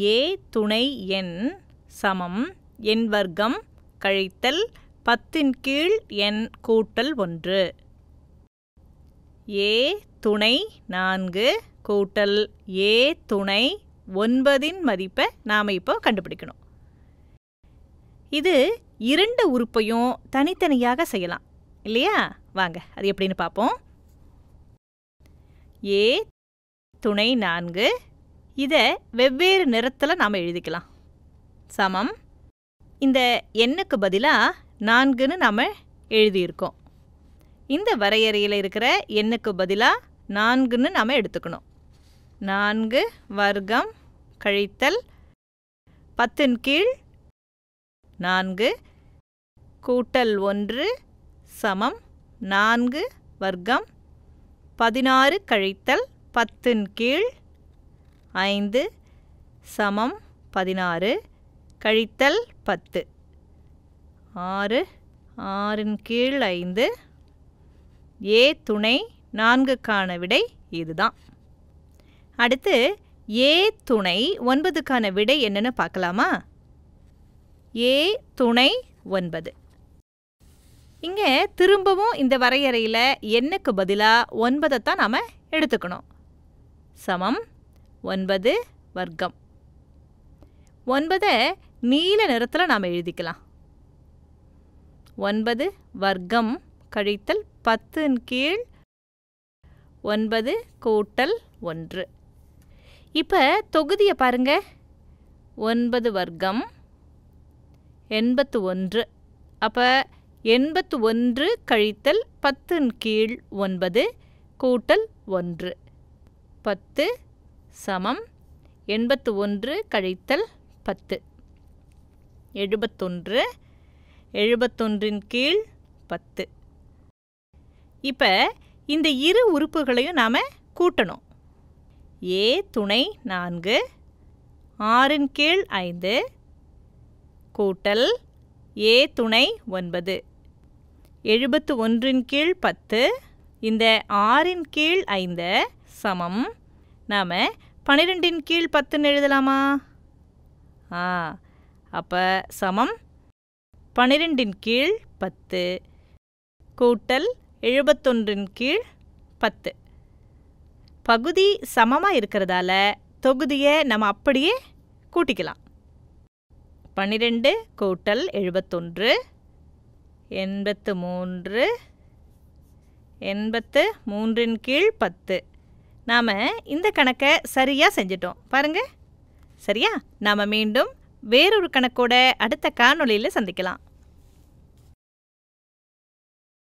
ஏ துணை எண் சமம் என் வர்க்கம் கழித்தல் பத்தின் கீழ் என் கூட்டல் ஒன்று ஏ துணை நான்கு கூட்டல் ஏ துணை ஒன்பதின் மதிப்பை நாம் இப்போ கண்டுபிடிக்கணும் இது இரண்டு உறுப்பையும் தனித்தனியாக செய்யலாம் இல்லையா வாங்க அது எப்படின்னு பார்ப்போம் ஏ துணை நான்கு இதை வெவ்வேறு நிறத்தில் நாம் எழுதிக்கலாம் சமம் இந்த எண்ணுக்கு பதிலாக நான்குன்னு நாம் எழுதியிருக்கோம் இந்த வரையறையில் இருக்கிற எண்ணுக்கு பதிலாக நான்குன்னு நாம் எடுத்துக்கணும் நான்கு வர்க்கம் கழித்தல் பத்தின் கீழ் நான்கு கூட்டல் ஒன்று சமம் நான்கு வர்க்கம் பதினாறு கழித்தல் பத்தின் கீழ் ஐந்து சமம் பதினாறு கழித்தல் பத்து ஆறு ஆறின் கீழ் ஐந்து ஏ துணை நான்குக்கான விடை இதுதான் அடுத்து ஏ துணை ஒன்பதுக்கான விடை என்னென்னு பார்க்கலாமா ஏ துணை ஒன்பது இங்கே திரும்பவும் இந்த வரையறையில் எண்ணுக்கு பதிலாக ஒன்பதை தான் நாம் எடுத்துக்கணும் சமம் ஒன்பது வர்க்கம் ஒன்பதை நீல நிறத்தில் நாம் எழுதிக்கலாம் ஒன்பது வர்க்கம் கழித்தல் பத்தின் கீழ் ஒன்பது கூட்டல் ஒன்று இப்போ தொகுதியை பாருங்க ஒன்பது வர்க்கம் எண்பத்து ஒன்று அப்போ எண்பத்து ஒன்று கழித்தல் பத்தின் கீழ் ஒன்பது கூட்டல் ஒன்று பத்து சமம் எண்பத்து ஒன்று கழித்தல் பத்து எழுபத்தொன்று எழுபத்தொன்றின் கீழ் பத்து இப்போ இந்த இரு உறுப்புகளையும் நாம் கூட்டணும் ஏ துணை நான்கு ஆறின் கீழ் ஐந்து கூட்டல் ஏ துணை ஒன்பது எழுபத்து ஒன்றின் கீழ் பத்து இந்த ஆறின் கீழ் ஐந்து சமம் நாம் பன்னிரெண்டின் கீழ் பத்துன்னு எழுதலாமா ஆ அப்போ சமம் பன்னிரெண்டின் கீழ் பத்து கூட்டல் எழுபத்தொன்றின் கீழ் பத்து பகுதி சமமாக இருக்கிறதால தொகுதியை நம்ம அப்படியே கூட்டிக்கலாம் பன்னிரெண்டு கூட்டல் எழுபத்தொன்று எண்பத்து மூன்று எண்பத்து மூன்றின் கீழ் பத்து நாம் இந்த கணக்கை சரியாக செஞ்சிட்டோம் பாருங்கள் சரியா நாம் மீண்டும் வேறொரு கணக்கோட அடுத்த காணொளியில் சந்திக்கலாம்